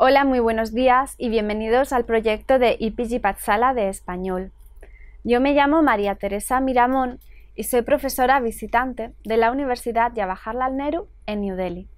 Hola, muy buenos días y bienvenidos al proyecto de IPG Patsala de Español. Yo me llamo María Teresa Miramón y soy profesora visitante de la Universidad Jawaharlal Nehru en New Delhi.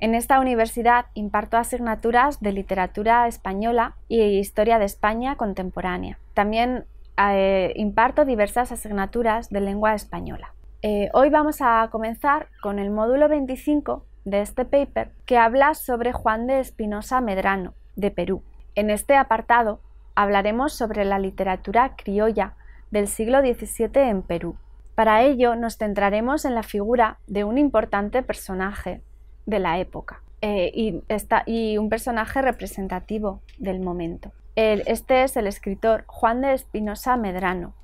En esta universidad imparto asignaturas de literatura española y historia de España contemporánea. También eh, imparto diversas asignaturas de lengua española. Eh, hoy vamos a comenzar con el módulo 25 de este paper que habla sobre Juan de Espinosa Medrano, de Perú. En este apartado hablaremos sobre la literatura criolla del siglo XVII en Perú. Para ello nos centraremos en la figura de un importante personaje de la época eh, y, un personaje representativo del momento. este es el escritor Juan de Espinosa Medrano,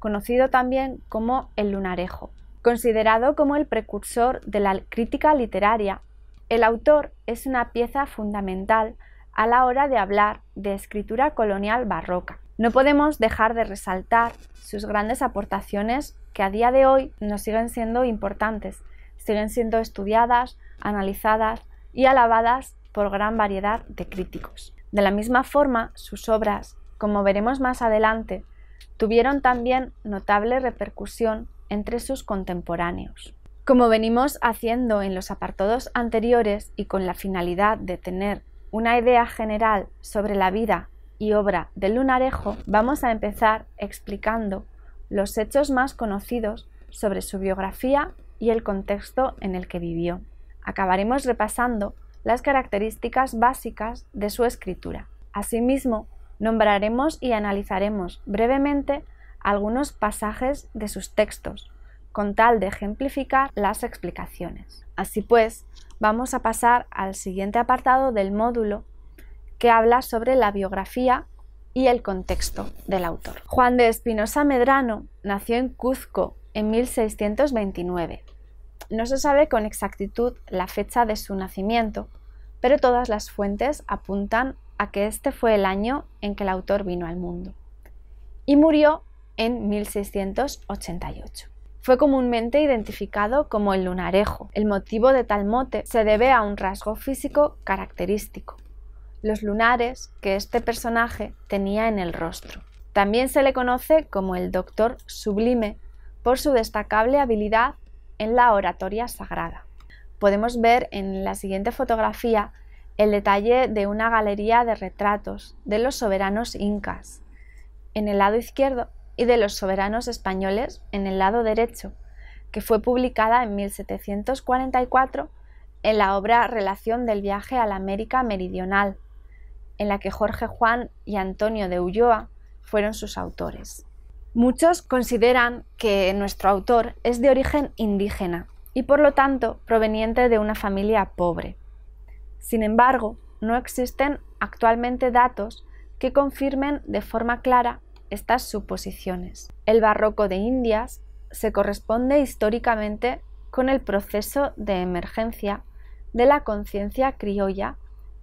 conocido también como el lunarejo. Considerado como el precursor de la crítica literaria, el autor es una pieza fundamental a la hora de hablar de escritura colonial barroca. No podemos dejar de resaltar sus grandes aportaciones que a día de hoy nos siguen siendo importantes, siguen siendo estudiadas, analizadas y alabadas por gran variedad de críticos. De la misma forma, sus obras, como veremos más adelante, tuvieron también notable repercusión entre sus contemporáneos. Como venimos haciendo en los apartados anteriores y con la finalidad de tener una idea general sobre la vida y obra de Lunarejo, vamos a empezar explicando los hechos más conocidos sobre su biografía y el contexto en el que vivió. Acabaremos repasando las características básicas de su escritura. Asimismo, nombraremos y analizaremos brevemente algunos pasajes de sus textos, con tal de ejemplificar las explicaciones. Así pues, vamos a pasar al siguiente apartado del módulo que habla sobre la biografía y el contexto del autor. Juan de Espinosa Medrano nació en Cuzco en 1629. No se sabe con exactitud la fecha de su nacimiento, pero todas las fuentes apuntan a que este fue el año en que el autor vino al mundo. Y murió en 1688. Fue comúnmente identificado como el lunarejo. El motivo de tal mote se debe a un rasgo físico característico, los lunares que este personaje tenía en el rostro. También se le conoce como el Doctor Sublime por su destacable habilidad en la oratoria sagrada. Podemos ver en la siguiente fotografía el detalle de una galería de retratos de los soberanos incas. En el lado izquierdo y de los soberanos españoles en el lado derecho, que fue publicada en 1744 en la obra Relación del viaje a la América Meridional, en la que Jorge Juan y Antonio de Ulloa fueron sus autores. Muchos consideran que nuestro autor es de origen indígena y por lo tanto proveniente de una familia pobre. Sin embargo, no existen actualmente datos que confirmen de forma clara estas suposiciones. El barroco de Indias se corresponde históricamente con el proceso de emergencia de la conciencia criolla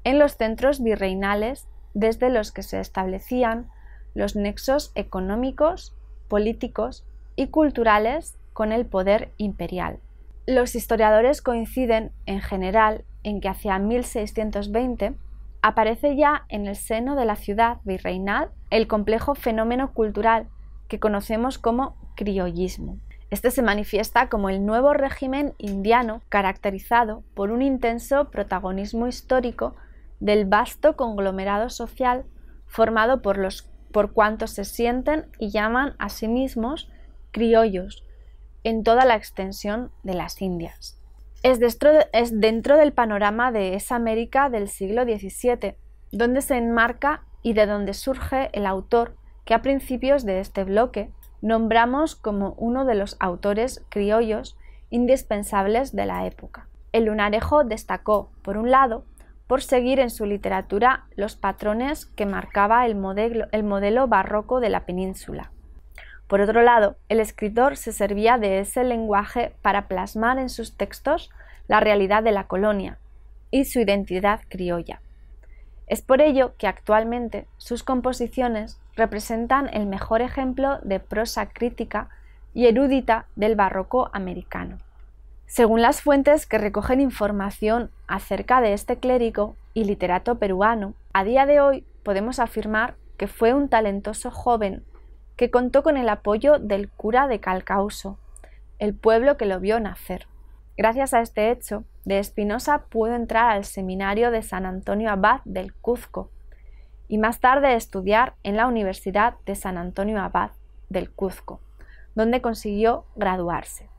en los centros virreinales desde los que se establecían los nexos económicos, políticos y culturales con el poder imperial. Los historiadores coinciden en general en que hacia 1620 aparece ya en el seno de la ciudad virreinal el complejo fenómeno cultural que conocemos como criollismo. Este se manifiesta como el nuevo régimen indiano caracterizado por un intenso protagonismo histórico del vasto conglomerado social formado por, los, por cuantos se sienten y llaman a sí mismos criollos en toda la extensión de las Indias es dentro, del panorama de esa América del siglo XVII, donde se enmarca y de donde surge el autor que a principios de este bloque nombramos como uno de los autores criollos indispensables de la época. El lunarejo destacó, por un lado, por seguir en su literatura los patrones que marcaba el modelo barroco de la península. Por otro lado, el escritor se servía de ese lenguaje para plasmar en sus textos la realidad de la colonia y su identidad criolla. Es por ello que actualmente sus composiciones representan el mejor ejemplo de prosa crítica y erudita del barroco americano. Según las fuentes que recogen información acerca de este clérigo y literato peruano, a día de hoy podemos afirmar que fue un talentoso joven que contó con el apoyo del cura de Calcauso, el pueblo que lo vio nacer. Gracias a este hecho, de Espinosa pudo entrar al seminario de San Antonio Abad del Cuzco y más tarde estudiar en la Universidad de San Antonio Abad del Cuzco, donde consiguió graduarse.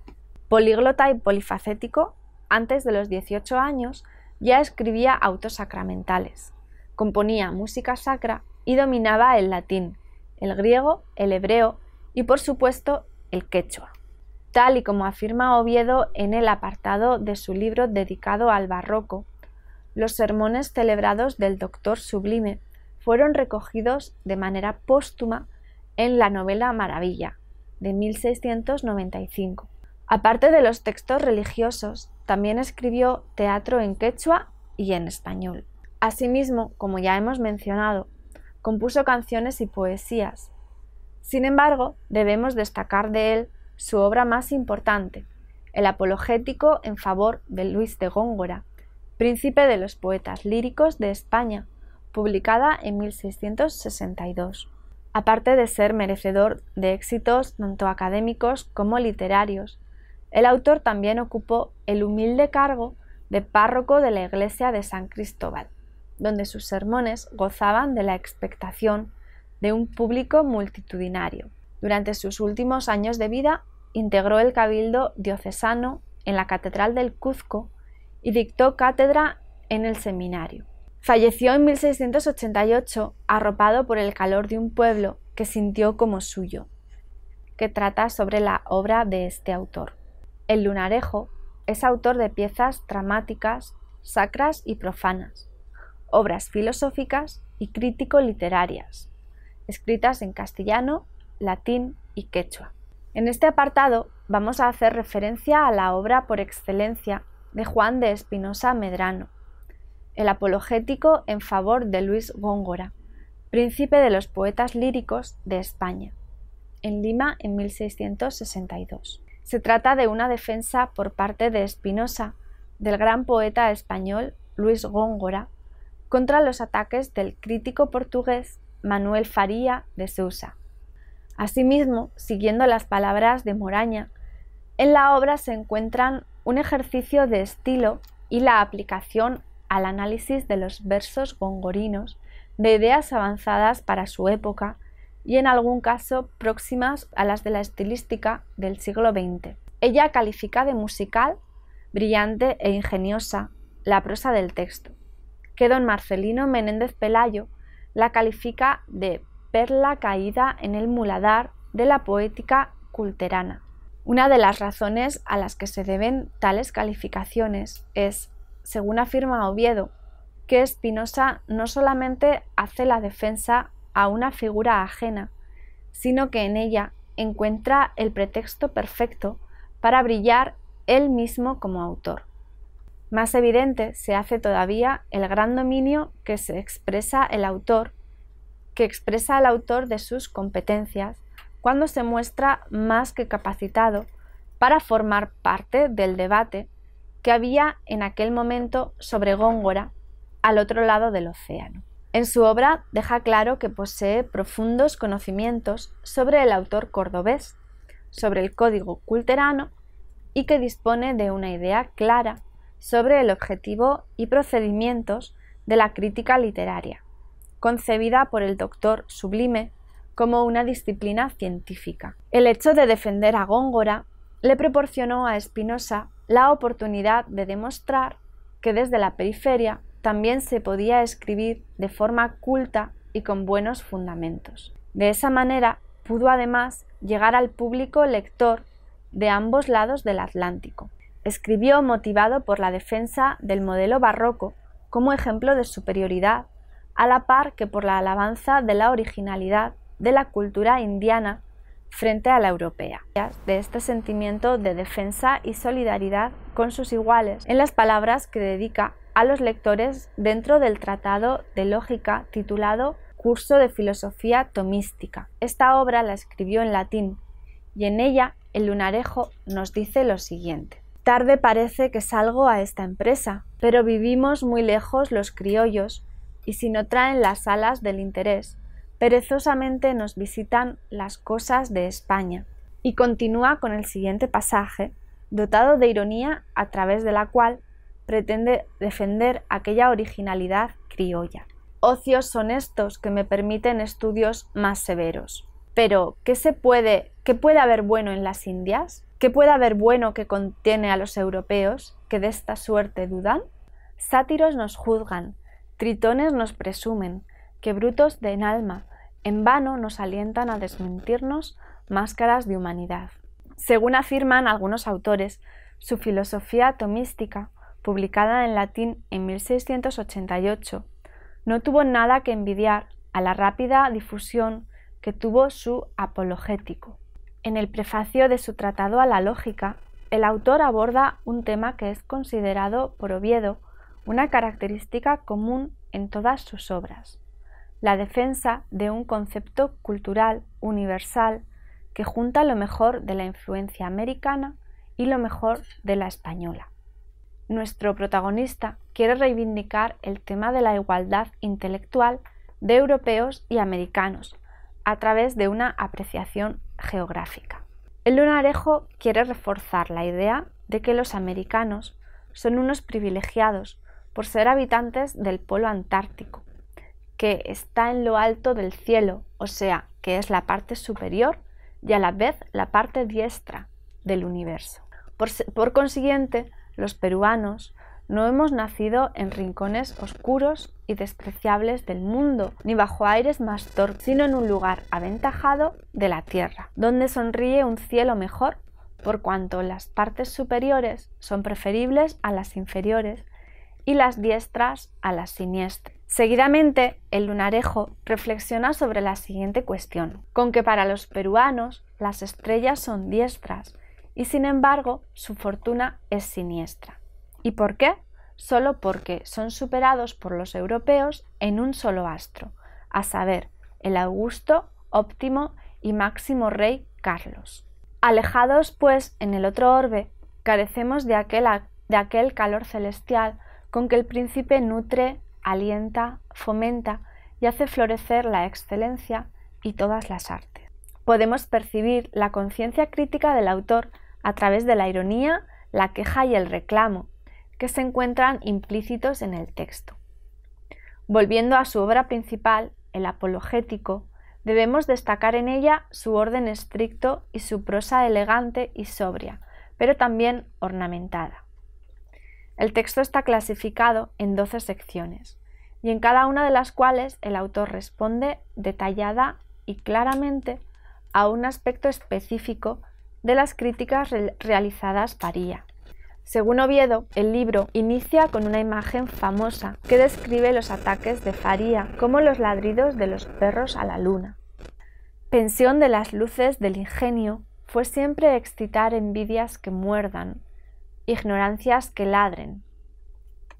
Políglota y polifacético, antes de los 18 años ya escribía autos sacramentales, componía música sacra y dominaba el latín, el griego, el hebreo y por supuesto el quechua, tal y como afirma Oviedo en el apartado de su libro dedicado al barroco. Los sermones celebrados del Doctor Sublime fueron recogidos de manera póstuma en la novela Maravilla, de 1695. Aparte de los textos religiosos, también escribió teatro en quechua y en español. Asimismo, como ya hemos mencionado, compuso canciones y poesías. Sin embargo, debemos destacar de él su obra más importante, el apologético en favor de Luis de Góngora, príncipe de los poetas líricos de España, publicada en 1662. Aparte de ser merecedor de éxitos tanto académicos como literarios, el autor también ocupó el humilde cargo de párroco de la iglesia de San Cristóbal donde sus sermones gozaban de la expectación de un público multitudinario. Durante sus últimos años de vida, integró el cabildo diocesano en la Catedral del Cuzco y dictó cátedra en el seminario. Falleció en 1688 arropado por el calor de un pueblo que sintió como suyo, que trata sobre la obra de este autor. El lunarejo es autor de piezas dramáticas, sacras y profanas obras filosóficas y crítico-literarias, escritas en castellano, latín y quechua. En este apartado vamos a hacer referencia a la obra por excelencia de Juan de Espinosa Medrano, el apologético en favor de Luis Góngora, príncipe de los poetas líricos de España, en Lima en 1662. Se trata de una defensa por parte de Espinosa del gran poeta español Luis Góngora contra los ataques del crítico portugués Manuel Faria de Sousa. Asimismo, siguiendo las palabras de Moraña, en la obra se encuentran un ejercicio de estilo y la aplicación al análisis de los versos gongorinos, de ideas avanzadas para su época y en algún caso próximas a las de la estilística del siglo XX. Ella califica de musical, brillante e ingeniosa la prosa del texto que don Marcelino Menéndez Pelayo la califica de perla caída en el muladar de la poética culterana. Una de las razones a las que se deben tales calificaciones es, según afirma Oviedo, que Espinosa no solamente hace la defensa a una figura ajena, sino que en ella encuentra el pretexto perfecto para brillar él mismo como autor. Más evidente se hace todavía el gran dominio que se expresa el autor, que expresa el autor de sus competencias, cuando se muestra más que capacitado para formar parte del debate que había en aquel momento sobre Góngora al otro lado del océano. En su obra deja claro que posee profundos conocimientos sobre el autor cordobés, sobre el código culterano y que dispone de una idea clara sobre el objetivo y procedimientos de la crítica literaria, concebida por el doctor Sublime como una disciplina científica. El hecho de defender a Góngora le proporcionó a Espinosa la oportunidad de demostrar que desde la periferia también se podía escribir de forma culta y con buenos fundamentos. De esa manera pudo además llegar al público lector de ambos lados del Atlántico. Escribió motivado por la defensa del modelo barroco como ejemplo de superioridad, a la par que por la alabanza de la originalidad de la cultura indiana frente a la europea, de este sentimiento de defensa y solidaridad con sus iguales, en las palabras que dedica a los lectores dentro del tratado de lógica titulado Curso de Filosofía Tomística. Esta obra la escribió en latín y en ella el lunarejo nos dice lo siguiente. Tarde parece que salgo a esta empresa, pero vivimos muy lejos los criollos, y si no traen las alas del interés, perezosamente nos visitan las cosas de España. Y continúa con el siguiente pasaje, dotado de ironía a través de la cual pretende defender aquella originalidad criolla. Ocios son estos que me permiten estudios más severos. Pero, ¿qué se puede, qué puede haber bueno en las Indias? ¿Qué puede haber bueno que contiene a los europeos que de esta suerte dudan? Sátiros nos juzgan, tritones nos presumen, que brutos de en alma, en vano nos alientan a desmentirnos máscaras de humanidad. Según afirman algunos autores, su filosofía atomística, publicada en latín en 1688, no tuvo nada que envidiar a la rápida difusión que tuvo su apologético. En el prefacio de su Tratado a la Lógica, el autor aborda un tema que es considerado por Oviedo una característica común en todas sus obras, la defensa de un concepto cultural universal que junta lo mejor de la influencia americana y lo mejor de la española. Nuestro protagonista quiere reivindicar el tema de la igualdad intelectual de europeos y americanos, a través de una apreciación geográfica. El lunarejo quiere reforzar la idea de que los americanos son unos privilegiados por ser habitantes del polo antártico, que está en lo alto del cielo, o sea, que es la parte superior y a la vez la parte diestra del universo. Por, por consiguiente, los peruanos no hemos nacido en rincones oscuros y despreciables del mundo, ni bajo aires más torpes, sino en un lugar aventajado de la tierra, donde sonríe un cielo mejor, por cuanto las partes superiores son preferibles a las inferiores y las diestras a las siniestras. Seguidamente, el lunarejo reflexiona sobre la siguiente cuestión, con que para los peruanos las estrellas son diestras y sin embargo su fortuna es siniestra. ¿Y por qué? Solo porque son superados por los europeos en un solo astro, a saber, el Augusto, Óptimo y Máximo Rey Carlos. Alejados, pues, en el otro orbe, carecemos de aquel, de aquel calor celestial con que el príncipe nutre, alienta, fomenta y hace florecer la excelencia y todas las artes. Podemos percibir la conciencia crítica del autor a través de la ironía, la queja y el reclamo, que se encuentran implícitos en el texto. Volviendo a su obra principal, el apologético, debemos destacar en ella su orden estricto y su prosa elegante y sobria, pero también ornamentada. El texto está clasificado en doce secciones, y en cada una de las cuales el autor responde detallada y claramente a un aspecto específico de las críticas realizadas paría. Según Oviedo, el libro inicia con una imagen famosa que describe los ataques de Faría como los ladridos de los perros a la luna. Pensión de las luces del ingenio fue siempre excitar envidias que muerdan, ignorancias que ladren.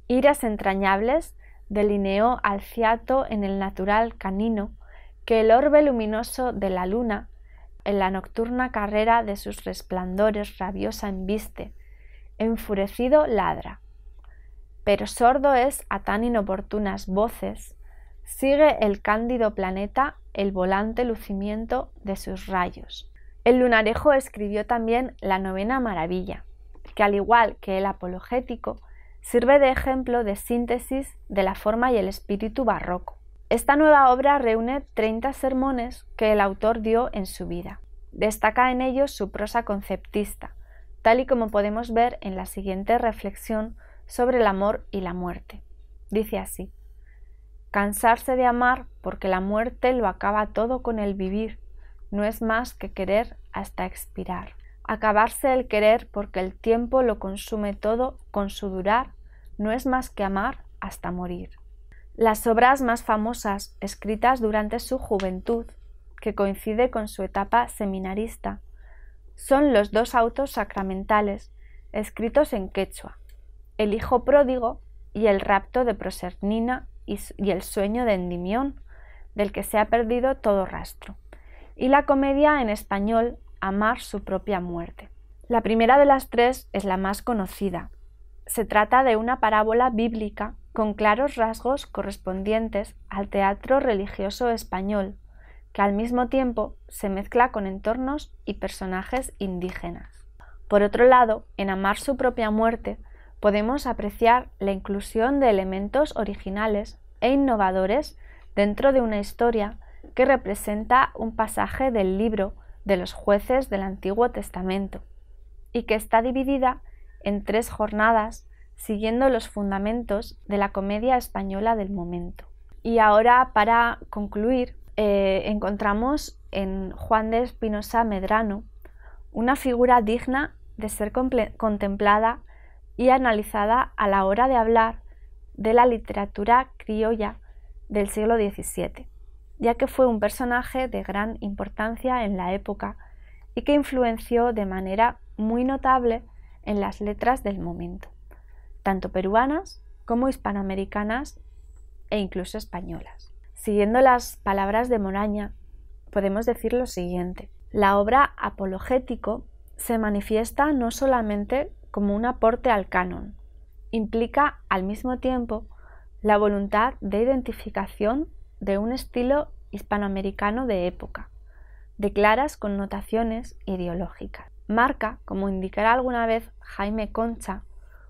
Iras entrañables delineó al ciato en el natural canino que el orbe luminoso de la luna en la nocturna carrera de sus resplandores rabiosa embiste enfurecido ladra, pero sordo es a tan inoportunas voces, sigue el cándido planeta el volante lucimiento de sus rayos. El lunarejo escribió también la novena maravilla, que al igual que el apologético, sirve de ejemplo de síntesis de la forma y el espíritu barroco. Esta nueva obra reúne 30 sermones que el autor dio en su vida. Destaca en ellos su prosa conceptista, tal y como podemos ver en la siguiente reflexión sobre el amor y la muerte. Dice así, cansarse de amar porque la muerte lo acaba todo con el vivir, no es más que querer hasta expirar. Acabarse el querer porque el tiempo lo consume todo con su durar, no es más que amar hasta morir. Las obras más famosas escritas durante su juventud, que coincide con su etapa seminarista, son los dos autos sacramentales escritos en quechua, el hijo pródigo y el rapto de Prosernina y, el sueño de Endimión, del que se ha perdido todo rastro, y la comedia en español Amar su propia muerte. La primera de las tres es la más conocida. Se trata de una parábola bíblica con claros rasgos correspondientes al teatro religioso español, que al mismo tiempo se mezcla con entornos y personajes indígenas. Por otro lado, en Amar su propia muerte, podemos apreciar la inclusión de elementos originales e innovadores dentro de una historia que representa un pasaje del libro de los jueces del Antiguo Testamento y que está dividida en tres jornadas siguiendo los fundamentos de la comedia española del momento. Y ahora, para concluir, eh, encontramos en Juan de Espinosa Medrano una figura digna de ser contemplada y analizada a la hora de hablar de la literatura criolla del siglo XVII, ya que fue un personaje de gran importancia en la época y que influenció de manera muy notable en las letras del momento, tanto peruanas como hispanoamericanas e incluso españolas. Siguiendo las palabras de Moraña, podemos decir lo siguiente. La obra apologético se manifiesta no solamente como un aporte al canon, implica al mismo tiempo la voluntad de identificación de un estilo hispanoamericano de época, de claras connotaciones ideológicas. Marca, como indicará alguna vez Jaime Concha,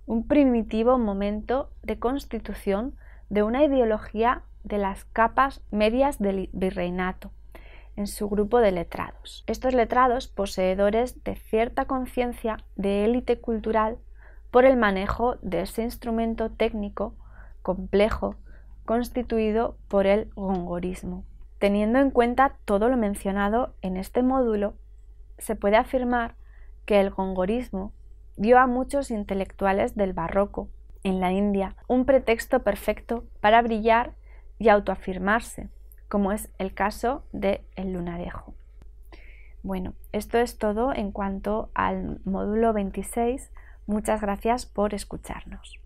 un primitivo momento de constitución de una ideología de las capas medias del virreinato en su grupo de letrados. Estos letrados, poseedores de cierta conciencia de élite cultural por el manejo de ese instrumento técnico complejo constituido por el gongorismo. Teniendo en cuenta todo lo mencionado en este módulo, se puede afirmar que el gongorismo dio a muchos intelectuales del barroco en la India un pretexto perfecto para brillar y autoafirmarse, como es el caso del el lunarejo. Bueno, esto es todo en cuanto al módulo 26. Muchas gracias por escucharnos.